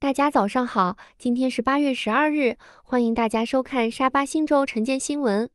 大家早上好，今天是八月十二日，欢迎大家收看沙巴新州晨间新闻。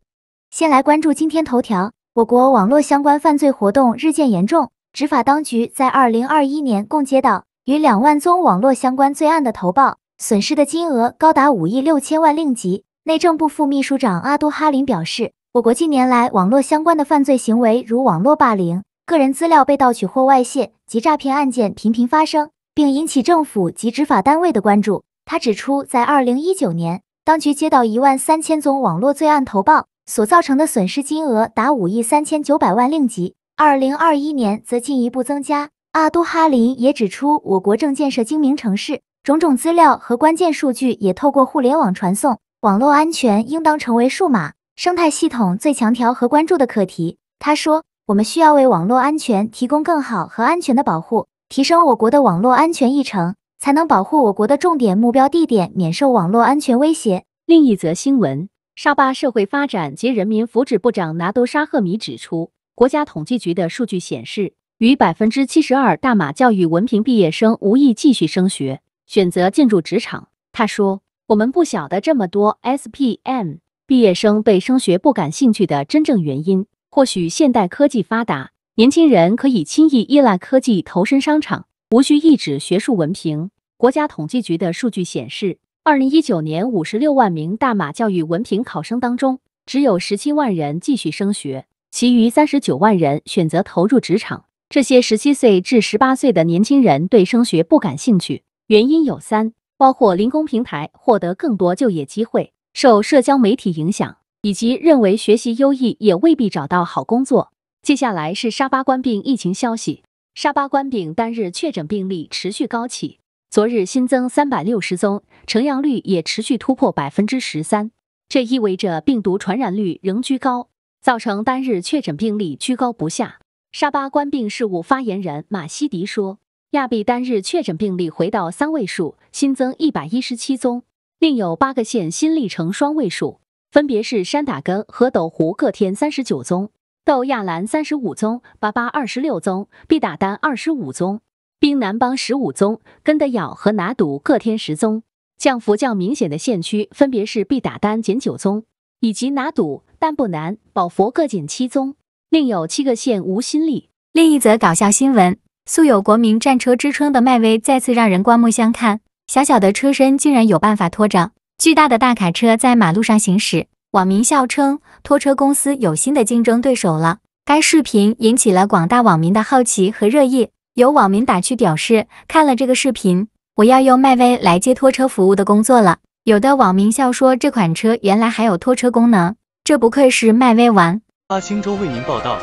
先来关注今天头条：我国网络相关犯罪活动日渐严重，执法当局在二零二一年共接到逾两万宗网络相关罪案的投报，损失的金额高达五亿六千万令吉。内政部副秘书长阿都哈林表示，我国近年来网络相关的犯罪行为，如网络霸凌、个人资料被盗取或外泄及诈骗案件频频发生。并引起政府及执法单位的关注。他指出，在二零一九年，当局接到一万三千宗网络罪案投报，所造成的损失金额达五亿三千九百万令吉。二零二一年则进一步增加。阿都哈林也指出，我国正建设精明城市，种种资料和关键数据也透过互联网传送。网络安全应当成为数码生态系统最强调和关注的课题。他说：“我们需要为网络安全提供更好和安全的保护。”提升我国的网络安全议程，才能保护我国的重点目标地点免受网络安全威胁。另一则新闻，沙巴社会发展及人民福祉部长拿督沙赫米指出，国家统计局的数据显示，逾百分之七十二大马教育文凭毕业生无意继续升学，选择进入职场。他说：“我们不晓得这么多 S P M 毕业生被升学不感兴趣的真正原因，或许现代科技发达。”年轻人可以轻易依赖科技投身商场，无需一纸学术文凭。国家统计局的数据显示，二零一九年五十六万名大马教育文凭考生当中，只有十七万人继续升学，其余三十九万人选择投入职场。这些十七岁至十八岁的年轻人对升学不感兴趣，原因有三：包括零工平台获得更多就业机会，受社交媒体影响，以及认为学习优异也未必找到好工作。接下来是沙巴官病疫情消息。沙巴官病单日确诊病例持续高起，昨日新增三百六十宗，呈阳率也持续突破百分之十三，这意味着病毒传染率仍居高，造成单日确诊病例居高不下。沙巴官病事务发言人马西迪说，亚庇单日确诊病例回到三位数，新增一百一十七宗，另有八个县新立成双位数，分别是山打根和斗湖各添三十九宗。斗亚兰三十五宗，八八二十六宗，必打单二十五宗，冰南帮十五宗，跟的咬和拿赌各添十宗。降幅较明显的县区分别是必打单减九宗，以及拿赌但不难保佛各减七宗，另有七个县无新例。另一则搞笑新闻，素有国民战车之称的迈威再次让人刮目相看，小小的车身竟然有办法拖着巨大的大卡车在马路上行驶。网民笑称，拖车公司有新的竞争对手了。该视频引起了广大网民的好奇和热议。有网民打趣表示，看了这个视频，我要用迈威来接拖车服务的工作了。有的网民笑说，这款车原来还有拖车功能，这不愧是迈威玩。阿星洲为您报道。